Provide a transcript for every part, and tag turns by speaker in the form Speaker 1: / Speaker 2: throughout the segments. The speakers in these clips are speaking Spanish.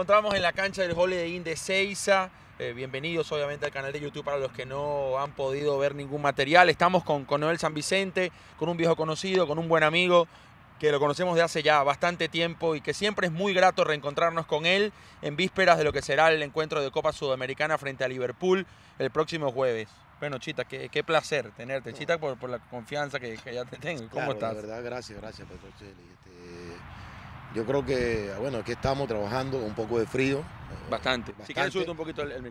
Speaker 1: encontramos en la cancha del Holiday Inn de Seiza. Eh, bienvenidos obviamente al canal de YouTube para los que no han podido ver ningún material. Estamos con, Noel San Vicente, con un viejo conocido, con un buen amigo que lo conocemos de hace ya bastante tiempo y que siempre es muy grato reencontrarnos con él en vísperas de lo que será el encuentro de Copa Sudamericana frente a Liverpool
Speaker 2: el próximo jueves.
Speaker 1: Bueno, Chita, qué, placer tenerte. Chita, por, la confianza que, ya te tengo. ¿Cómo estás? La
Speaker 2: verdad, gracias, gracias, Petrocelli. Yo creo que, ah, bueno, aquí estamos trabajando un poco de frío, Bastante.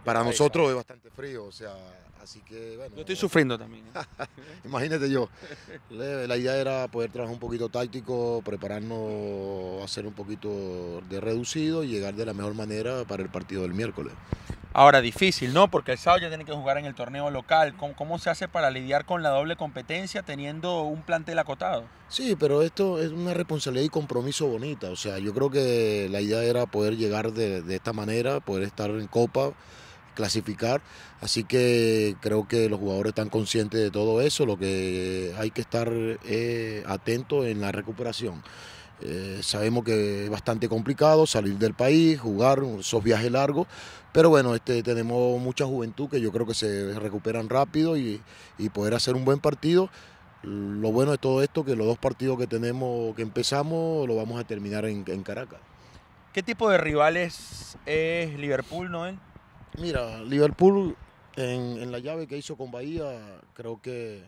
Speaker 2: Para nosotros es bastante frío, o sea, así que bueno. Yo estoy sufriendo también. ¿eh? Imagínate yo. La idea era poder trabajar un poquito táctico, prepararnos, a hacer un poquito de reducido y llegar de la mejor manera para el partido del miércoles.
Speaker 1: Ahora, difícil, ¿no? Porque el sábado ya tiene que jugar en el torneo local. ¿Cómo, se hace para lidiar con la doble competencia teniendo un plantel acotado?
Speaker 2: Sí, pero esto es una responsabilidad y compromiso bonita. O sea, yo creo que la idea era poder llegar de esta manera poder estar en Copa, clasificar. Así que creo que los jugadores están conscientes de todo eso, lo que hay que estar eh, atento atentos en la recuperación. Eh, sabemos que es bastante complicado salir del país, jugar, esos viajes largos, pero bueno, este, tenemos mucha juventud que yo creo que se recuperan rápido y, poder hacer un buen partido. Lo bueno de todo esto que los dos partidos que tenemos, que empezamos, lo vamos a terminar en Caracas. ¿Qué tipo de rivales es Liverpool, Noel? Mira, Liverpool en, la llave que hizo con Bahía, creo que,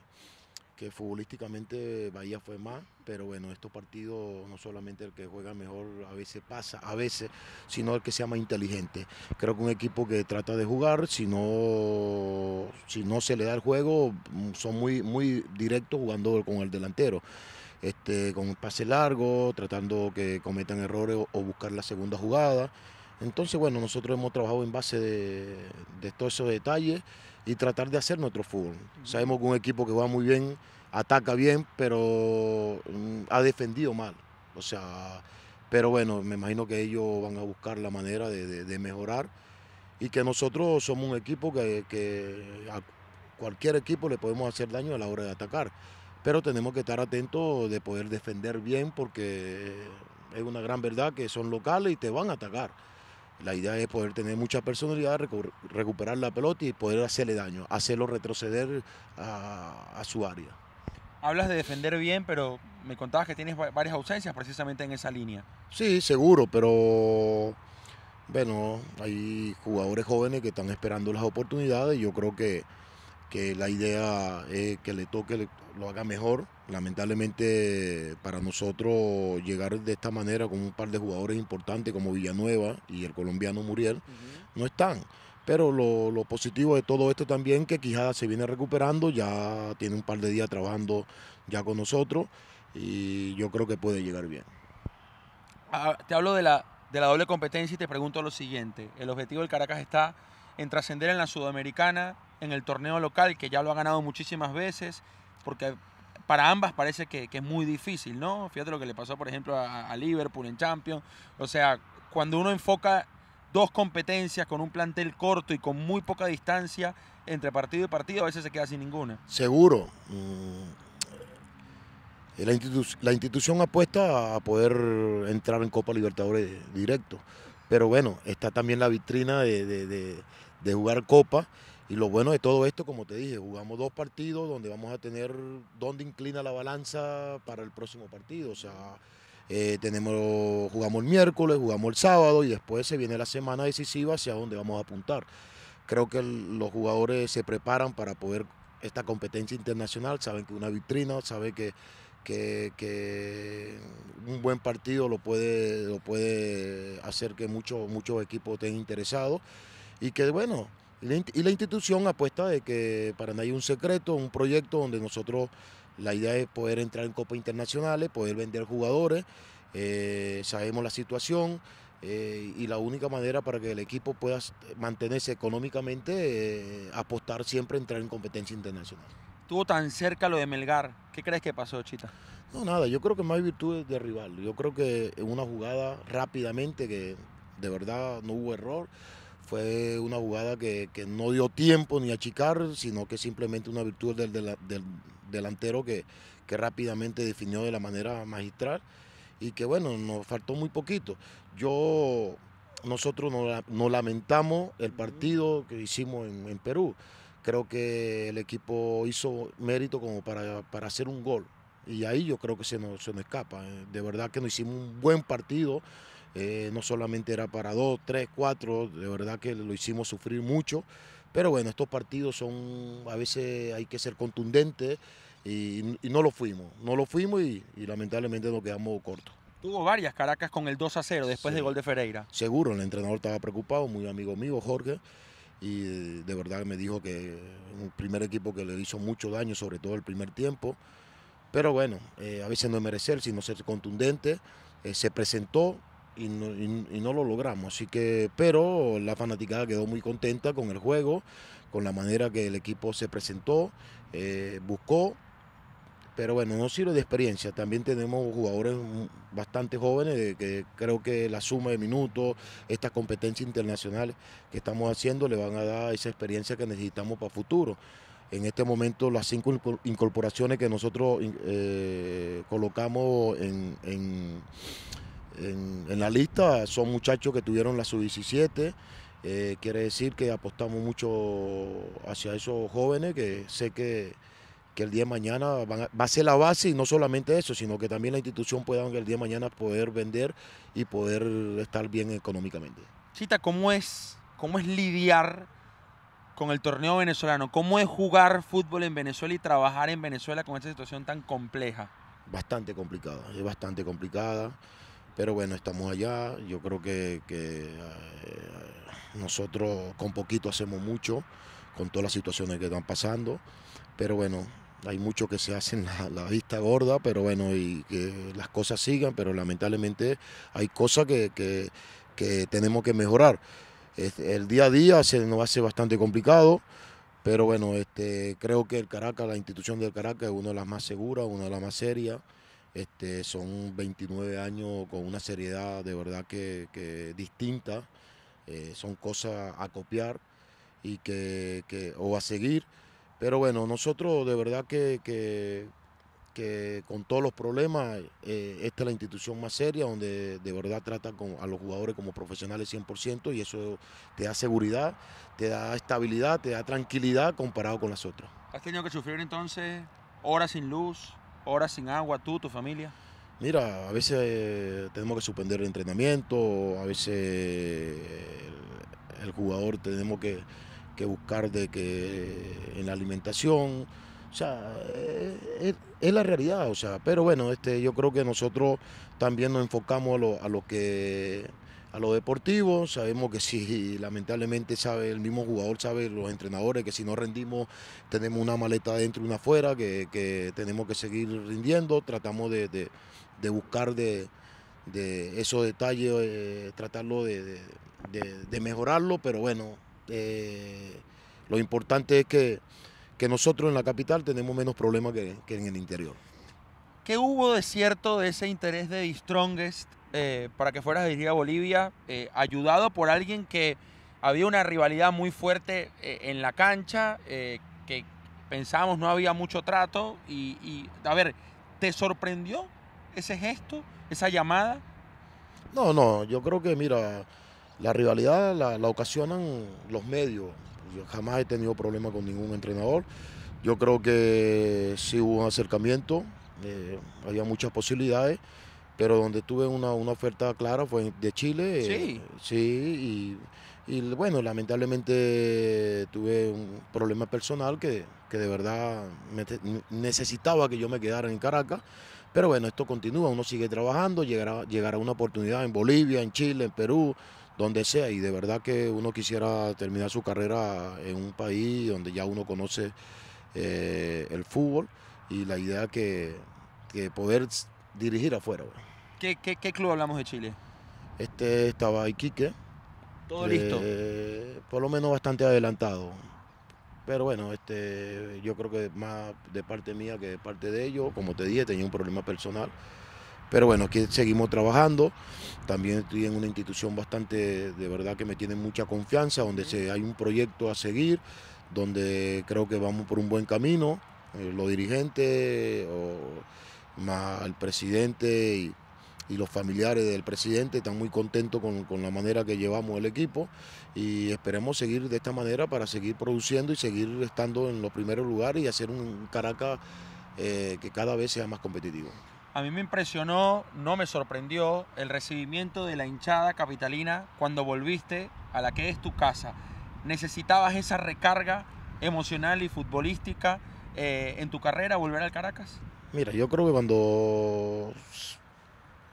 Speaker 2: que futbolísticamente Bahía fue más, pero bueno, estos partidos no solamente el que juega mejor a veces pasa, a veces, sino el que sea más inteligente. Creo que un equipo que trata de jugar, si no, si no se le da el juego, son muy, muy directos jugando con el delantero. Este, con un pase largo, tratando que cometan errores o, buscar la segunda jugada. Entonces, bueno, nosotros hemos trabajado en base de, todos esos detalles y tratar de hacer nuestro fútbol. Sabemos que un equipo que va muy bien, ataca bien, pero mm, ha defendido mal. O sea, pero bueno, me imagino que ellos van a buscar la manera de, mejorar y que nosotros somos un equipo que a cualquier equipo le podemos hacer daño a la hora de atacar pero tenemos que estar atentos de poder defender bien porque eh, es una gran verdad que son locales y te van a atacar. La idea es poder tener mucha personalidad, recuperar la pelota y poder hacerle daño, hacerlo retroceder a, a, su área.
Speaker 1: Hablas de defender bien, pero me contabas que tienes varias ausencias precisamente en esa línea.
Speaker 2: Sí, seguro, pero bueno, hay jugadores jóvenes que están esperando las oportunidades y yo creo que que la idea es eh, que le toque, lo haga mejor. Lamentablemente para nosotros llegar de esta manera con un par de jugadores importantes como Villanueva y el colombiano Muriel no están. Pero lo, positivo de todo esto también que Quijada se viene recuperando, ya tiene un par de días trabajando ya con nosotros y yo creo que puede llegar bien.
Speaker 1: Ah, te hablo de la, de la doble competencia y te pregunto lo siguiente. El objetivo del Caracas está en trascender en la Sudamericana, en el torneo local, que ya lo ha ganado muchísimas veces, porque para ambas parece que, es muy difícil, ¿no? Fíjate lo que le pasó, por ejemplo, a, Liverpool en Champions. O sea, cuando uno enfoca dos competencias con un plantel corto y con muy poca distancia entre partido y partido, a veces se queda sin ninguna.
Speaker 2: Seguro. Mm. La, institución apuesta a poder entrar en Copa Libertadores directo. Pero bueno, está también la vitrina de jugar Copa y lo bueno de todo esto, como te dije, jugamos dos partidos donde vamos a tener dónde inclina la balanza para el próximo partido. O sea, eh, tenemos, jugamos el miércoles, jugamos el sábado y después se viene la semana decisiva hacia dónde vamos a apuntar. Creo que los jugadores se preparan para poder esta competencia internacional, saben que una vitrina, saben que, un buen partido lo puede, lo puede hacer que muchos muchos equipos estén interesados y que bueno, y la, institución apuesta de que para nadie es un secreto, un proyecto donde nosotros la idea es poder entrar en copas internacionales, poder vender jugadores, eh, sabemos la situación eh, y la única manera para que el equipo pueda mantenerse económicamente, es eh, apostar siempre a entrar en competencia internacional.
Speaker 1: Estuvo tan cerca lo de Melgar, ¿qué crees que pasó,
Speaker 2: Chita? No, nada, yo creo que más virtudes de rival, yo creo que en una jugada rápidamente que de verdad no hubo error. Fue una jugada que, no dio tiempo ni achicar, sino que simplemente una virtud del, delantero que, que rápidamente definió de la manera magistral y que bueno, nos faltó muy poquito. Yo, nosotros nos, lamentamos el partido que hicimos en, Perú. Creo que el equipo hizo mérito como para, hacer un gol. Y ahí yo creo que se nos, se nos escapa. Eh, de verdad que nos hicimos un buen partido. Eh, no solamente era para dos, tres, cuatro, de verdad que lo hicimos sufrir mucho. Pero bueno, estos partidos son, a veces hay que ser contundentes y, no lo fuimos, no lo fuimos y, lamentablemente nos quedamos cortos.
Speaker 1: Tuvo varias Caracas con el 2 a 0 después del gol de Ferreira.
Speaker 2: Seguro, el entrenador estaba preocupado, muy amigo mío, Jorge, y de verdad me dijo que un primer equipo que le hizo mucho daño, sobre todo el primer tiempo. Pero bueno, eh, a veces no es merecer, sino ser contundente. Eh, se presentó, y no, lo logramos. Así que, pero la fanaticada quedó muy contenta con el juego, con la manera que el equipo se presentó, eh, buscó. Pero bueno, no sirve de experiencia. También tenemos jugadores bastante jóvenes, que creo que la suma de minutos, estas competencias internacionales que estamos haciendo, le van a dar esa experiencia que necesitamos para futuro. En este momento las cinco incorporaciones que nosotros eh, colocamos en en, la lista son muchachos que tuvieron la sub-17, eh, quiere decir que apostamos mucho hacia esos jóvenes que sé que, que el día de mañana va a ser la base y no solamente eso, sino que también la institución pueda el día de mañana poder vender y poder estar bien económicamente.
Speaker 1: Chita, ¿cómo es, cómo es lidiar con el torneo venezolano? ¿Cómo es jugar fútbol en Venezuela y trabajar en Venezuela con esta situación tan compleja?
Speaker 2: Bastante complicada, es bastante complicada. Pero bueno, estamos allá. Yo creo que, eh, nosotros con poquito hacemos mucho con todas las situaciones que están pasando. Pero bueno, hay mucho que se hace la, la, vista gorda, pero bueno, y que las cosas sigan, pero lamentablemente hay cosas que, tenemos que mejorar. el día a día se nos hace bastante complicado, pero bueno, este, creo que el Caracas, la institución del Caracas es una de las más seguras, una de las más serias. Este, son 29 años con una seriedad de verdad que, distinta. Eh, son cosas a copiar y que, o a seguir. Pero bueno, nosotros de verdad que, con todos los problemas, eh, esta es la institución más seria donde de verdad trata a los jugadores como profesionales 100% y eso te da seguridad, te da estabilidad, te da tranquilidad comparado con las otras.
Speaker 1: ¿Has tenido que sufrir entonces horas sin luz, horas sin agua, tú, tu familia?
Speaker 2: Mira, a veces eh, tenemos que suspender el entrenamiento, a veces eh, el, jugador tenemos que, buscar de que en la alimentación, o sea, eh, es, es, la realidad, o sea, pero bueno, este, yo creo que nosotros también nos enfocamos a a lo que a los deportivo. Sabemos que si lamentablemente sabe el mismo jugador, sabe los entrenadores que si no rendimos tenemos una maleta dentro y una afuera, que, tenemos que seguir rindiendo. Tratamos de, buscar de, esos detalles, eh, tratarlo de, mejorarlo, pero bueno, eh, lo importante es que, que, nosotros en la capital tenemos menos problemas que, que en el interior.
Speaker 1: ¿Qué hubo de cierto de ese interés de Strongest eh, para que fueras a a Bolivia, eh, ayudado por alguien que había una rivalidad muy fuerte eh, en la cancha, que pensábamos no había mucho trato. Y, a ver, ¿te sorprendió ese gesto, esa llamada?
Speaker 2: No, no, yo creo que, mira, la rivalidad la, ocasionan los medios. Yo jamás he tenido problema con ningún entrenador. Yo creo que sí hubo un acercamiento, había muchas posibilidades pero donde tuve una, oferta clara fue de Chile. Sí. sí, y, bueno, lamentablemente tuve un problema personal que, de verdad necesitaba que yo me quedara en Caracas. Pero bueno, esto continúa, uno sigue trabajando, llegará, una oportunidad en Bolivia, en Chile, en Perú, donde sea. Y de verdad que uno quisiera terminar su carrera en un país donde ya uno conoce eh, el fútbol y la idea que, poder dirigir afuera.
Speaker 1: ¿Qué, club hablamos de Chile?
Speaker 2: Este estaba Iquique. Todo eh, listo. Por lo menos bastante adelantado. Pero bueno, este, yo creo que más de parte mía que de parte de ellos. Como te dije, tenía un problema personal. Pero bueno, aquí seguimos trabajando. También estoy en una institución bastante, de verdad que me tienen mucha confianza, donde se, hay un proyecto a seguir, donde creo que vamos por un buen camino. Eh, los dirigentes, o, más el presidente y, y los familiares del presidente están muy contentos con, con, la manera que llevamos el equipo y esperemos seguir de esta manera para seguir produciendo y seguir estando en los primeros lugares y hacer un Caracas eh, que cada vez sea más competitivo.
Speaker 1: A mí me impresionó, no me sorprendió el recibimiento de la hinchada capitalina cuando volviste a la que es tu casa. ¿Necesitabas esa recarga emocional y futbolística eh, en tu carrera volver al Caracas?
Speaker 2: Mira, yo creo que cuando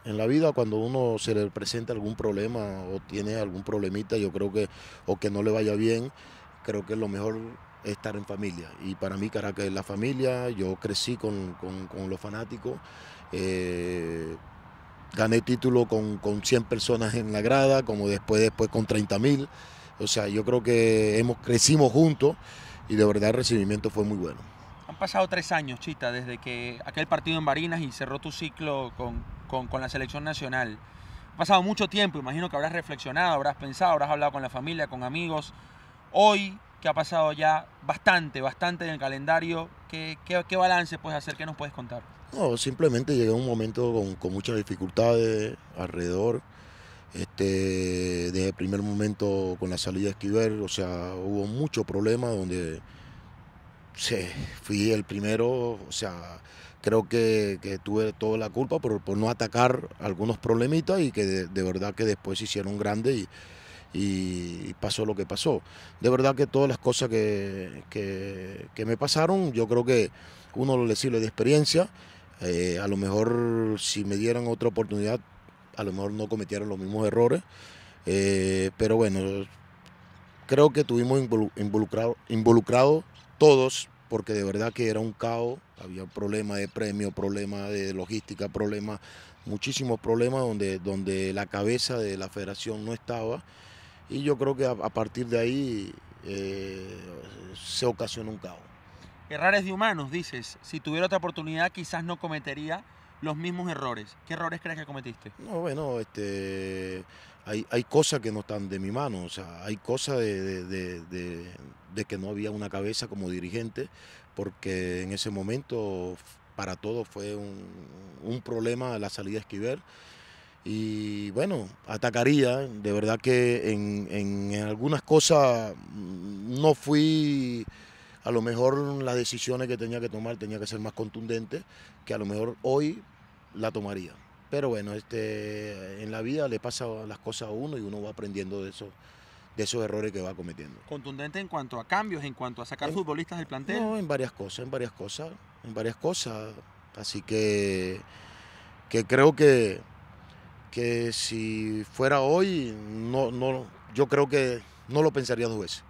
Speaker 2: en la vida cuando uno se le presenta algún problema o tiene algún problemita, yo creo que, o que no le vaya bien, creo que lo mejor es estar en familia. Y para mí Caracas es la familia, yo crecí con, los fanáticos, eh, gané título con, con 100 personas en la grada, como después, después con 30 mil. O sea, yo creo que hemos, crecimos juntos y de verdad el recibimiento fue muy bueno.
Speaker 1: Ha pasado tres años, Chita, desde que aquel partido en Barinas y cerró tu ciclo con, con, la selección nacional. Ha pasado mucho tiempo, imagino que habrás reflexionado, habrás pensado, habrás hablado con la familia, con amigos. Hoy, que ha pasado ya bastante, bastante en el calendario, ¿qué, qué, balance puedes hacer? ¿Qué nos puedes contar?
Speaker 2: No, simplemente llegué a un momento con, con muchas dificultades alrededor. Este, desde el primer momento con la salida de Esquivel, o sea, hubo muchos problemas donde sí, fui el primero, o sea, creo que, tuve toda la culpa por, no atacar algunos problemitas y que de, verdad que después se hicieron grandes y, pasó lo que pasó. De verdad que todas las cosas que, me pasaron, yo creo que uno lo sirve de experiencia. Eh, a lo mejor si me dieran otra oportunidad, a lo mejor no cometieran los mismos errores. Eh, pero bueno, creo que tuvimos involucrados... involucrado todos, porque de verdad que era un caos, había problemas de premio, problemas de logística, problemas muchísimos problemas donde, donde la cabeza de la federación no estaba. Y yo creo que a, partir de ahí eh, se ocasionó un caos.
Speaker 1: Errores de humanos, dices. Si tuviera otra oportunidad, quizás no cometería los mismos errores. ¿Qué errores crees que cometiste?
Speaker 2: No, bueno, este, hay, cosas que no están de mi mano, o sea, hay cosas de de que no había una cabeza como dirigente, porque en ese momento para todos fue un, problema la salida a Esquivel. Y bueno, atacaría, de verdad que en, en algunas cosas mm, no fui a lo mejor las decisiones que tenía que tomar tenía que ser más contundentes, que a lo mejor hoy la tomaría. Pero bueno, este, en la vida le pasan las cosas a uno y uno va aprendiendo de eso de esos errores que va cometiendo.
Speaker 1: Contundente en cuanto a cambios, en cuanto a
Speaker 2: sacar futbolistas del plantel. No, en varias cosas, en varias cosas, en varias cosas. Así que, que creo que, que si fuera hoy, no, no, yo creo que no lo pensaría dos veces.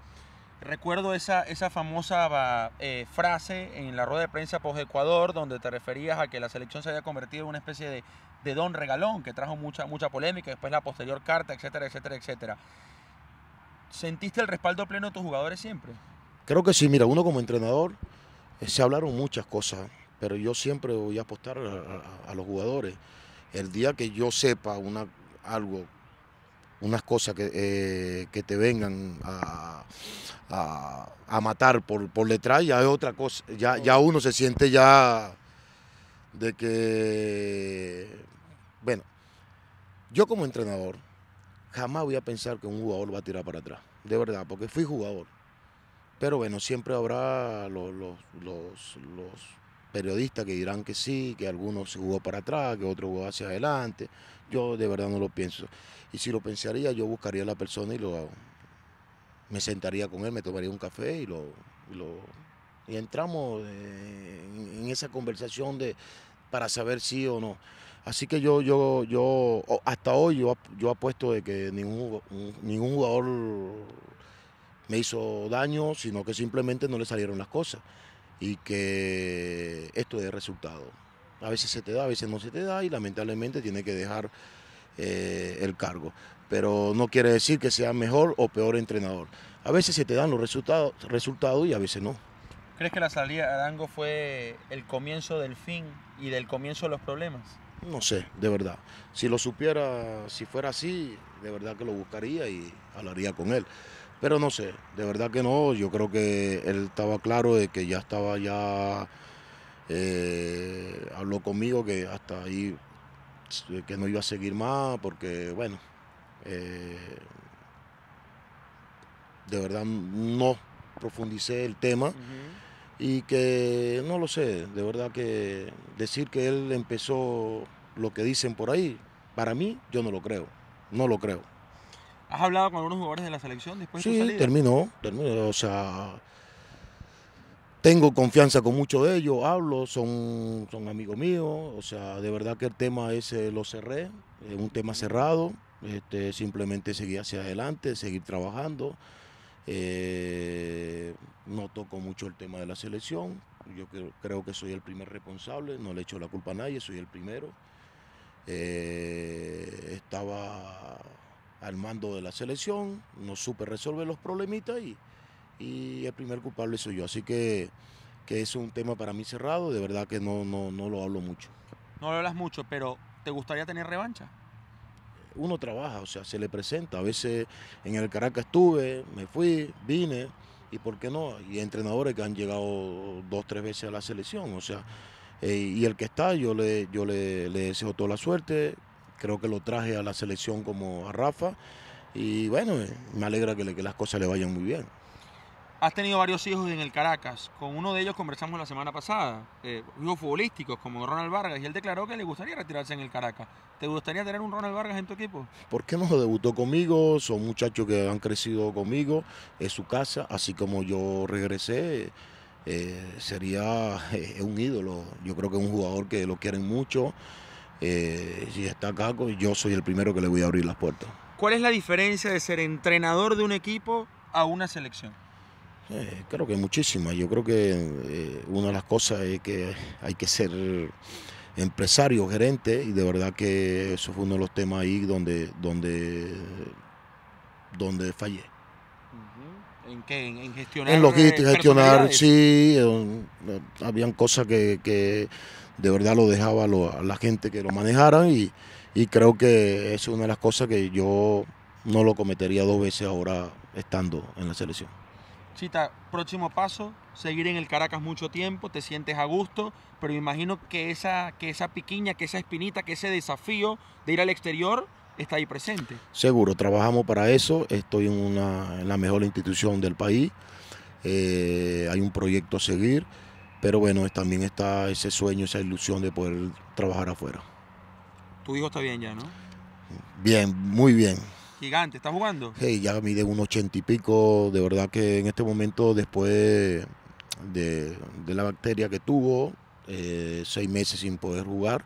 Speaker 1: Recuerdo esa, esa famosa eh, frase en la rueda de prensa post-Ecuador, donde te referías a que la selección se había convertido en una especie de, de don regalón, que trajo mucha, mucha polémica, después la posterior carta, etcétera, etcétera, etcétera. ¿Sentiste el respaldo pleno de tus jugadores siempre?
Speaker 2: Creo que sí, mira, uno como entrenador eh, se hablaron muchas cosas, pero yo siempre voy a apostar a, los jugadores. El día que yo sepa una, algo, unas cosas que, eh, que te vengan a, matar por, por, detrás, ya es otra cosa, ya, ya oh. uno se siente ya de que, bueno, yo como entrenador jamás voy a pensar que un jugador va a tirar para atrás. De verdad, porque fui jugador. Pero bueno, siempre habrá los, periodistas que dirán que sí, que algunos jugó para atrás, que otro jugó hacia adelante. Yo de verdad no lo pienso. Y si lo pensaría, yo buscaría a la persona y lo hago. Me sentaría con él, me tomaría un café y lo. Y, lo, y entramos eh, en, esa conversación de para saber sí o no. Así que yo, yo, yo, hasta hoy yo, yo apuesto de que ningún, ningún jugador me hizo daño, sino que simplemente no le salieron las cosas. Y que esto es resultado. A veces se te da, a veces no se te da y lamentablemente tiene que dejar eh, el cargo. Pero no quiere decir que sea mejor o peor entrenador. A veces se te dan los resultados, resultados y a veces no.
Speaker 1: ¿Crees que la salida de Arango fue el comienzo del fin y del comienzo de los problemas?
Speaker 2: No sé, de verdad. Si lo supiera, si fuera así, de verdad que lo buscaría y hablaría con él. Pero no sé, de verdad que no. Yo creo que él estaba claro de que ya estaba ya... Eh, habló conmigo que hasta ahí, que no iba a seguir más porque, bueno, eh, de verdad no profundicé el tema y que no lo sé, de verdad que decir que él empezó lo que dicen por ahí, para mí yo no lo creo, no lo creo.
Speaker 1: ¿Has hablado con algunos jugadores de la selección después de su Sí, terminó,
Speaker 2: terminó, o sea, tengo confianza con muchos de ellos, hablo, son, son amigos míos, o sea, de verdad que el tema ese lo cerré, es un tema cerrado, este, simplemente seguir hacia adelante, seguir trabajando. Eh, no toco mucho el tema de la selección. Yo creo, que soy el primer responsable, no le echo la culpa a nadie, soy el primero. Eh, estaba al mando de la selección, no supe resolver los problemitas y, y el primer culpable soy yo. Así que, que, es un tema para mí cerrado, de verdad que no, no, no lo hablo mucho.
Speaker 1: No lo hablas mucho, pero ¿te gustaría tener revancha?
Speaker 2: uno trabaja, o sea, se le presenta. A veces en el Caracas estuve, me fui, vine, y por qué no, y entrenadores que han llegado dos, tres veces a la selección, o sea, eh, y el que está, yo le, yo le, deseo toda la suerte, creo que lo traje a la selección como a Rafa, y bueno, me alegra que las cosas le vayan muy bien.
Speaker 1: Has tenido varios hijos en el Caracas. Con uno de ellos conversamos la semana pasada. Eh, hijos futbolísticos, como Ronald Vargas. Y él declaró que le gustaría retirarse en el Caracas. ¿Te gustaría tener un Ronald Vargas en tu equipo?
Speaker 2: ¿Por qué no debutó conmigo? Son muchachos que han crecido conmigo. Es su casa. Así como yo regresé, eh, sería eh, un ídolo. Yo creo que es un jugador que lo quieren mucho. si eh, está acá, yo soy el primero que le voy a abrir las puertas.
Speaker 1: ¿Cuál es la diferencia de ser entrenador de un equipo a una selección?
Speaker 2: Eh, creo que muchísimas. Yo creo que eh, una de las cosas es que hay que ser empresario, gerente, y de verdad que eso fue uno de los temas ahí donde, donde, donde fallé.
Speaker 1: ¿En qué? ¿En gestionar? En logística, eh, gestionar, sí.
Speaker 2: habían cosas que, de verdad lo dejaba a, la gente que lo manejaran y creo que es una de las cosas que yo no lo cometería dos veces ahora estando en la selección.
Speaker 1: Chita, próximo paso, seguir en el Caracas mucho tiempo, te sientes a gusto, pero me imagino que esa, que esa piquiña, que esa espinita, que ese desafío de ir al exterior está ahí presente.
Speaker 2: Seguro, trabajamos para eso, estoy en, una, la mejor institución del país, eh, hay un proyecto a seguir, pero bueno, también está ese sueño, esa ilusión de poder trabajar afuera.
Speaker 1: Tu hijo está bien ya, ¿no?
Speaker 2: Bien, muy bien.
Speaker 1: Gigante, ¿está jugando?
Speaker 2: Sí, ya mide un ochenta y pico. De verdad que en este momento, después de, la bacteria que tuvo, eh, seis meses sin poder jugar,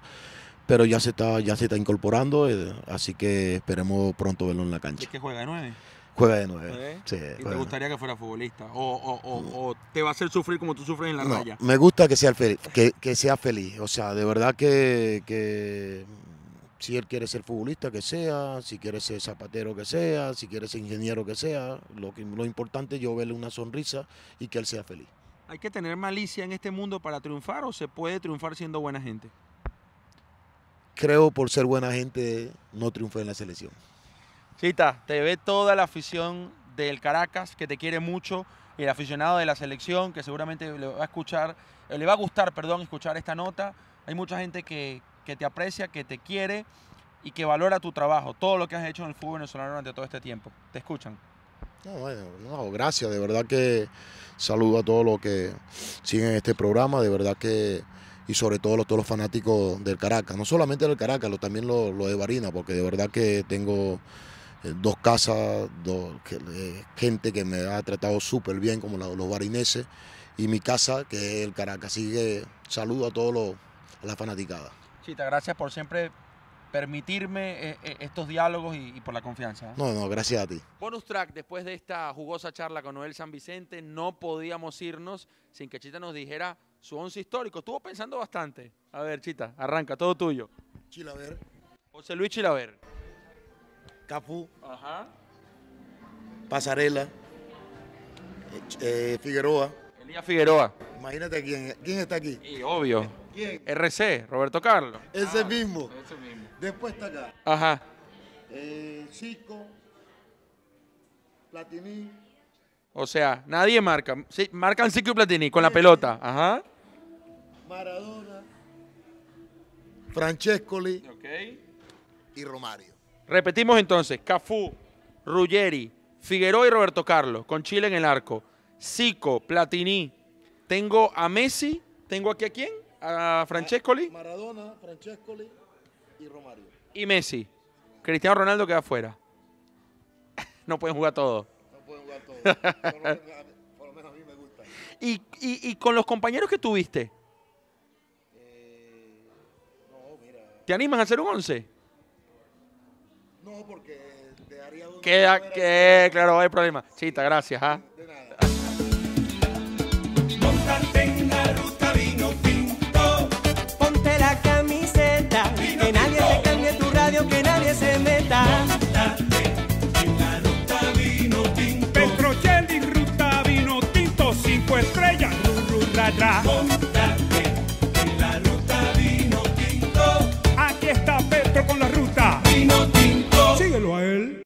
Speaker 2: pero ya se está, ya se está incorporando, eh, así que esperemos pronto verlo en la cancha. ¿Es que juega de nueve? Juega de nueve. Sí, ¿Y te gustaría
Speaker 1: que fuera futbolista? O, te va a hacer sufrir como tú sufres en la raya? Me
Speaker 2: gusta que sea feliz, que, sea feliz. O sea, de verdad que si él quiere ser futbolista, que sea, si quiere ser zapatero, que sea, si quiere ser ingeniero, que sea. Lo, que, lo importante es yo verle una sonrisa y que él sea feliz.
Speaker 1: ¿Hay que tener malicia en este mundo para triunfar o se puede triunfar siendo buena gente?
Speaker 2: Creo por ser buena gente no triunfé en la selección.
Speaker 1: Chita, te ve toda la afición del Caracas que te quiere mucho, y el aficionado de la selección que seguramente le va a escuchar, eh, le va a gustar, perdón, escuchar esta nota. Hay mucha gente que, que te aprecia, que te quiere y que valora tu trabajo, todo lo que has hecho en el fútbol venezolano durante todo este tiempo. Te escuchan.
Speaker 2: No, gracias, de verdad que saludo a todos los que siguen este programa, de verdad que, y sobre todo a todos los fanáticos del Caracas, no solamente del Caracas, también los lo de Barina, porque de verdad que tengo eh, dos casas, dos, eh, gente que me ha tratado súper bien, como los barineses, y mi casa, que es el Caracas, así que saludo a todos los, a
Speaker 1: Chita, gracias por siempre permitirme eh, eh, estos diálogos y, por la confianza. ¿eh? No,
Speaker 2: no, gracias a ti.
Speaker 1: Bonus track, después de esta jugosa charla con Noel San Vicente, no podíamos irnos sin que Chita nos dijera su once histórico. Estuvo pensando bastante. A ver, Chita, arranca, todo tuyo. Chilaver. José Luis Chilaver. Cafú. Ajá.
Speaker 2: Pasarela. Figueroa. Elías Figueroa. Imagínate quién, quién está aquí. Y obvio. ¿Quién?
Speaker 1: RC, Roberto Carlos. Ese ah, mismo.
Speaker 2: Ese mismo. Después está acá. Ajá. Eh, Chico, Platini.
Speaker 1: O sea, nadie marca. marcan Chico y Platini con la pelota. Ajá.
Speaker 2: Maradona, Francescoli y Romario.
Speaker 1: Repetimos entonces, Cafú, Ruggeri, Figueroa y Roberto Carlos, con Chile en el arco. sico Platini. Tengo a Messi, tengo aquí a quién? a Francescoli.
Speaker 2: Maradona, Francescoli y Romario.
Speaker 1: Y Messi. Cristiano Ronaldo queda afuera. no pueden jugar todos. No pueden jugar todos. por lo menos a mí me gusta. ¿Y, con los compañeros que tuviste? Eh, no, mira. ¿Te animas a hacer un 11?
Speaker 2: No, porque te
Speaker 1: haría un... Queda, que, claro, hay problema. Chita, gracias. ¿ah? ruta. Montate en la ruta vino tinto. Petrocelli, ruta vino tinto, cinco estrellas, ru, ru, ra, ra.